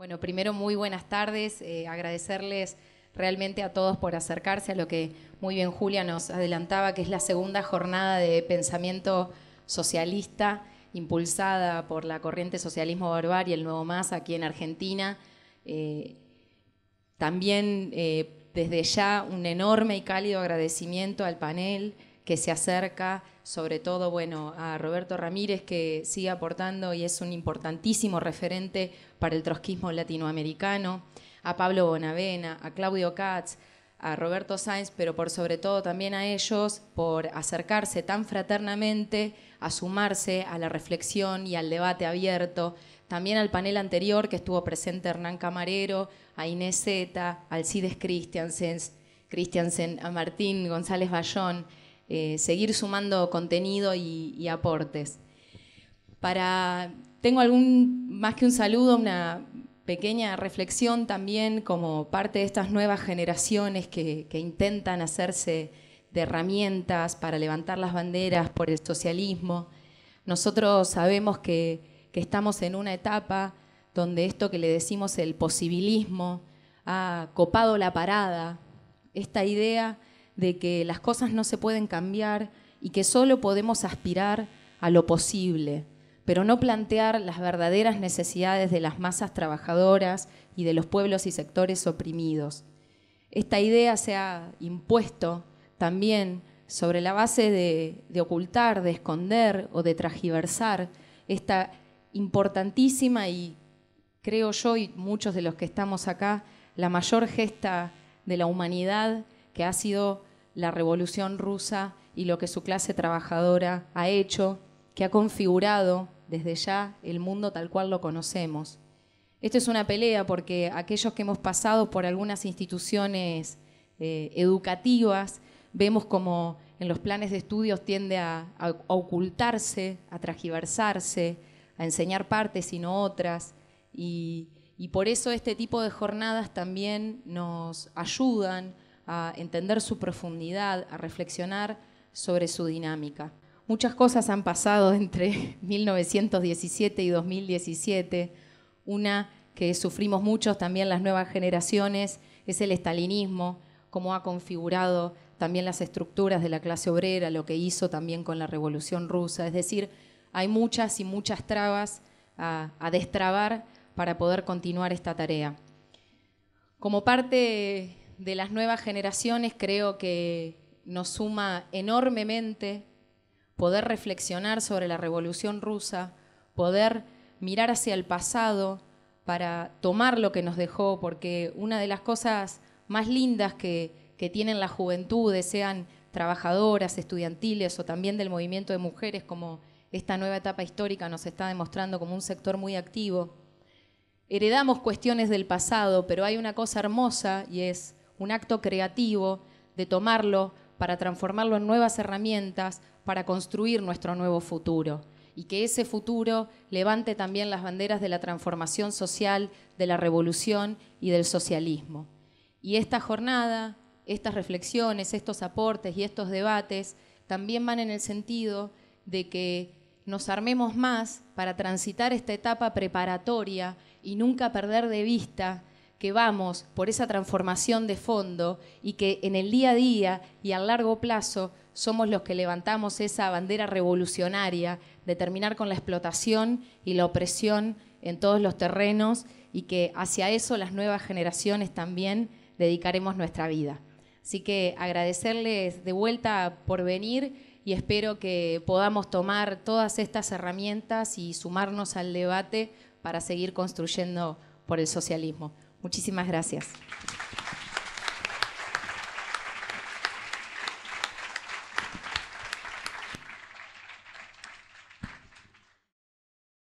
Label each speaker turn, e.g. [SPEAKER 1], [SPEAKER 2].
[SPEAKER 1] Bueno, primero muy buenas tardes, eh, agradecerles realmente a todos por acercarse a lo que muy bien Julia nos adelantaba, que es la segunda jornada de pensamiento socialista impulsada por la corriente socialismo barbar y el nuevo más aquí en Argentina. Eh, también eh, desde ya un enorme y cálido agradecimiento al panel que se acerca sobre todo bueno, a Roberto Ramírez que sigue aportando y es un importantísimo referente para el trotskismo latinoamericano, a Pablo Bonavena, a Claudio Katz, a Roberto Sainz, pero por sobre todo también a ellos por acercarse tan fraternamente, a sumarse a la reflexión y al debate abierto, también al panel anterior que estuvo presente Hernán Camarero, a Inés Zeta, Alcides Christiansen, Christiansen, a Martín González Bayón, eh, seguir sumando contenido y, aportes. Para, tengo algún, más que un saludo, una pequeña reflexión también como parte de estas nuevas generaciones que, intentan hacerse de herramientas para levantar las banderas por el socialismo. Nosotros sabemos que estamos en una etapa donde esto que le decimos el posibilismo ha copado la parada. Esta idea de que las cosas no se pueden cambiar y que solo podemos aspirar a lo posible, pero no plantear las verdaderas necesidades de las masas trabajadoras y de los pueblos y sectores oprimidos. Esta idea se ha impuesto también sobre la base de, ocultar, de esconder o de tragiversar esta importantísima y creo yo y muchos de los que estamos acá, la mayor gesta de la humanidad que ha sido la revolución rusa y lo que su clase trabajadora ha hecho, que ha configurado desde ya el mundo tal cual lo conocemos. Esto es una pelea porque aquellos que hemos pasado por algunas instituciones eh, educativas vemos como en los planes de estudios tiende a, ocultarse, a tragiversarse, a enseñar partes y no otras. y por eso este tipo de jornadas también nos ayudan a entender su profundidad, a reflexionar sobre su dinámica. Muchas cosas han pasado entre 1917 y 2017. Una que sufrimos muchos también las nuevas generaciones es el estalinismo, cómo ha configurado también las estructuras de la clase obrera, lo que hizo también con la Revolución Rusa. Es decir, hay muchas y muchas trabas a, a destrabar para poder continuar esta tarea. Como parte de las nuevas generaciones creo que nos suma enormemente poder reflexionar sobre la revolución rusa, poder mirar hacia el pasado para tomar lo que nos dejó, porque una de las cosas más lindas que, tienen las juventudes, sean trabajadoras, estudiantiles o también del movimiento de mujeres, como esta nueva etapa histórica nos está demostrando como un sector muy activo. Heredamos cuestiones del pasado, pero hay una cosa hermosa y es un acto creativo, de tomarlo para transformarlo en nuevas herramientas, para construir nuestro nuevo futuro. Y que ese futuro levante también las banderas de la transformación social, de la revolución y del socialismo. Y esta jornada, estas reflexiones, estos aportes y estos debates también van en el sentido de que nos armemos más para transitar esta etapa preparatoria y nunca perder de vista que vamos por esa transformación de fondo y que en el día a día y a largo plazo somos los que levantamos esa bandera revolucionaria de terminar con la explotación y la opresión en todos los terrenos y que hacia eso las nuevas generaciones también dedicaremos nuestra vida. Así que agradecerles de vuelta por venir y espero que podamos tomar todas estas herramientas y sumarnos al debate para seguir construyendo por el socialismo. Muchísimas gracias.